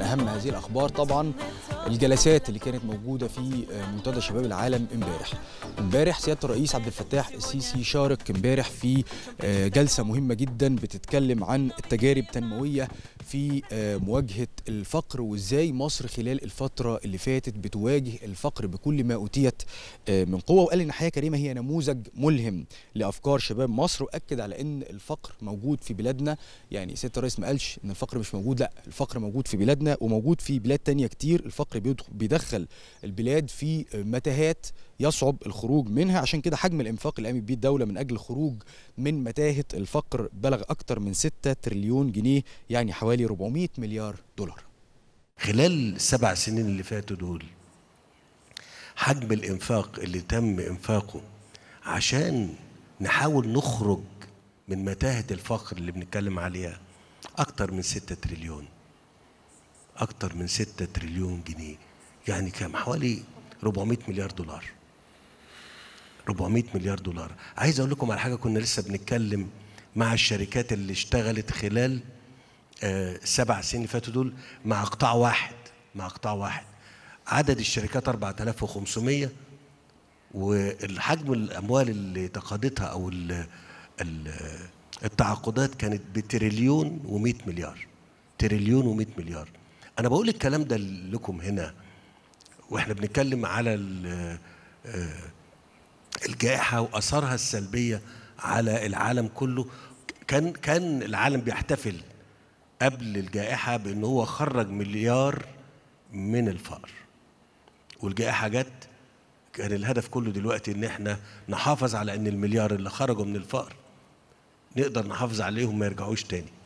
من اهم هذه الاخبار طبعا الجلسات اللي كانت موجوده في آه، منتدى شباب العالم امبارح امبارح سياده الرئيس عبد الفتاح السيسي شارك امبارح في آه، جلسه مهمه جدا بتتكلم عن التجارب التنمويه في آه، مواجهة الفقر وإزاي مصر خلال الفترة اللي فاتت بتواجه الفقر بكل ما أوتيت آه، من قوة وقال إن حياة كريمة هي نموذج ملهم لأفكار شباب مصر وأكد على إن الفقر موجود في بلادنا يعني سيادة الرئيس ما قالش إن الفقر مش موجود لا الفقر موجود في بلادنا وموجود في بلاد تانية كتير الفقر بيدخل البلاد في آه، متاهات يصعب الخروج منها عشان كده حجم الانفاق اللي قامت بيه الدوله من اجل الخروج من متاهه الفقر بلغ اكثر من 6 تريليون جنيه يعني حوالي حوالي 400 مليار دولار خلال السبع سنين اللي فاتوا دول حجم الانفاق اللي تم انفاقه عشان نحاول نخرج من متاهة الفقر اللي بنتكلم عليها أكتر من 6 تريليون أكتر من 6 تريليون جنيه يعني كام حوالي 400 مليار دولار 400 مليار دولار عايز أقول لكم على حاجة كنا لسه بنتكلم مع الشركات اللي اشتغلت خلال السبع آه، سنين اللي فاتوا دول مع قطاع واحد مع قطاع واحد عدد الشركات 4500 والحجم الاموال اللي تقاضتها او التعاقدات كانت بتريليون و100 مليار تريليون و100 مليار انا بقول الكلام ده لكم هنا واحنا بنتكلم على آه، الجائحه واثارها السلبيه على العالم كله كان كان العالم بيحتفل قبل الجائحة بأن هو خرج مليار من الفقر والجائحة جت كان الهدف كله دلوقتي ان احنا نحافظ على ان المليار اللي خرجوا من الفقر نقدر نحافظ عليهم ما يرجعوش تاني